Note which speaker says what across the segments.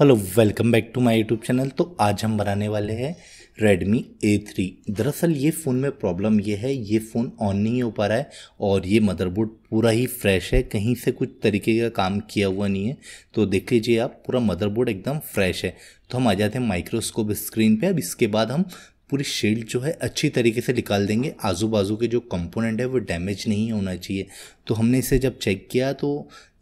Speaker 1: hello welcome back to my YouTube channel तो आज हम बनाने वाले हैं रेडमी ए थ्री दरअसल ये फ़ोन में प्रॉब्लम ये है ये फ़ोन ऑन नहीं हो पा रहा है और ये मदरबोर्ड पूरा ही फ्रेश है कहीं से कुछ तरीके का काम किया हुआ नहीं है तो देख लीजिए आप पूरा मदरबोर्ड एकदम फ्रेश है तो हम आ जाते हैं माइक्रोस्कोप स्क्रीन पर अब इसके बाद हम पूरी शील्ड जो है अच्छी तरीके से निकाल देंगे आजू बाजू के जो कंपोनेंट है वो डैमेज नहीं होना चाहिए तो हमने इसे जब चेक किया तो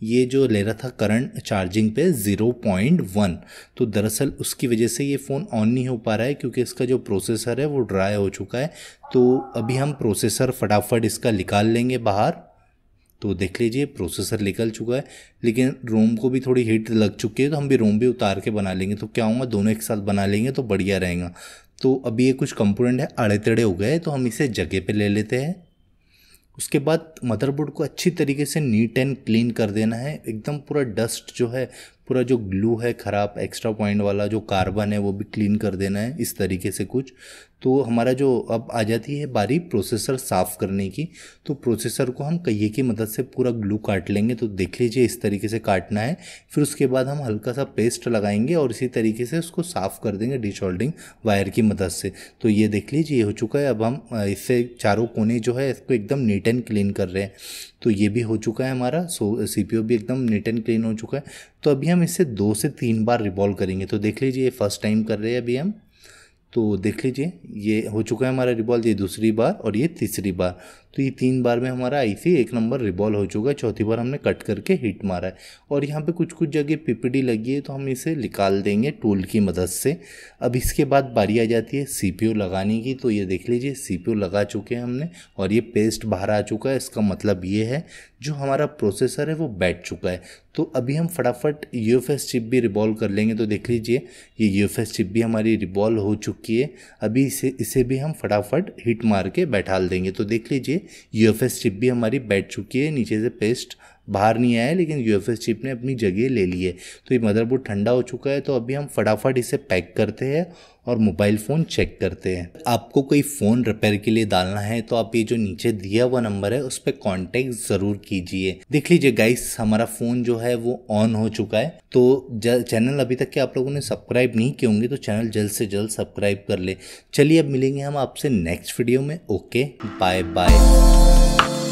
Speaker 1: ये जो ले रहा था करंट चार्जिंग पे ज़ीरो पॉइंट वन तो दरअसल उसकी वजह से ये फ़ोन ऑन नहीं हो पा रहा है क्योंकि इसका जो प्रोसेसर है वो ड्राई हो चुका है तो अभी हम प्रोसेसर फटाफट इसका निकाल लेंगे बाहर तो देख लीजिए प्रोसेसर निकल चुका है लेकिन रोम को भी थोड़ी हीट लग चुकी है तो हम भी रोम भी उतार के बना लेंगे तो क्या होगा दोनों एक साथ बना लेंगे तो बढ़िया रहेगा तो अभी ये कुछ कंपोनेंट है अड़े तड़े हो गए तो हम इसे जगह पे ले लेते हैं उसके बाद मदरबोर्ड को अच्छी तरीके से नीट एंड क्लीन कर देना है एकदम पूरा डस्ट जो है पूरा जो ग्लू है ख़राब एक्स्ट्रा पॉइंट वाला जो कार्बन है वो भी क्लीन कर देना है इस तरीके से कुछ तो हमारा जो अब आ जाती है बारी प्रोसेसर साफ़ करने की तो प्रोसेसर को हम कहिए की मदद से पूरा ग्लू काट लेंगे तो देख लीजिए इस तरीके से काटना है फिर उसके बाद हम हल्का सा पेस्ट लगाएंगे और इसी तरीके से उसको साफ़ कर देंगे डिश होल्डिंग वायर की मदद से तो ये देख लीजिए हो चुका है अब हम इससे चारों कोने जो है इसको एकदम नीट एंड क्लीन कर रहे हैं तो ये भी हो चुका है हमारा सो सी भी एकदम नीट एंड क्लीन हो चुका है तो अभी हम इसे दो से तीन बार रिवॉल्व करेंगे तो देख लीजिए फर्स्ट टाइम कर रहे हैं अभी हम तो देख लीजिए ये हो चुका है हमारा रिबॉल ये दूसरी बार और ये तीसरी बार तो ये तीन बार में हमारा आईसी एक नंबर रिबॉल हो चुका है चौथी बार हमने कट करके हिट मारा है और यहाँ पे कुछ कुछ जगह पीपीडी लगी है तो हम इसे निकाल देंगे टूल की मदद से अब इसके बाद बारी आ जाती है सीपीयू लगाने की तो ये देख लीजिए सीपीयू लगा चुके हैं हमने और ये पेस्ट बाहर आ चुका है इसका मतलब ये है जो हमारा प्रोसेसर है वो बैठ चुका है तो अभी हम फटाफट यू चिप भी रिबॉल कर लेंगे तो देख लीजिए ये यू चिप भी हमारी रिबॉल्व हो चुकी किए अभी इसे इसे भी हम फटाफट हिट मार के बैठा देंगे तो देख लीजिए यू एफ एस चिप भी हमारी बैठ चुकी है नीचे से पेस्ट बाहर नहीं आया लेकिन यू चिप ने अपनी जगह ले ली है तो ये मदरबोर्ड ठंडा हो चुका है तो अभी हम फटाफट इसे पैक करते हैं और मोबाइल फ़ोन चेक करते हैं आपको कोई फ़ोन रिपेयर के लिए डालना है तो आप ये जो नीचे दिया हुआ नंबर है उस पर कॉन्टेक्ट ज़रूर कीजिए देख लीजिए गाइस हमारा फ़ोन जो है वो ऑन हो चुका है तो चैनल अभी तक के आप लोगों ने सब्सक्राइब नहीं किए होंगे तो चैनल जल्द से जल्द सब्सक्राइब कर ले चलिए अब मिलेंगे हम आपसे नेक्स्ट वीडियो में ओके बाय बाय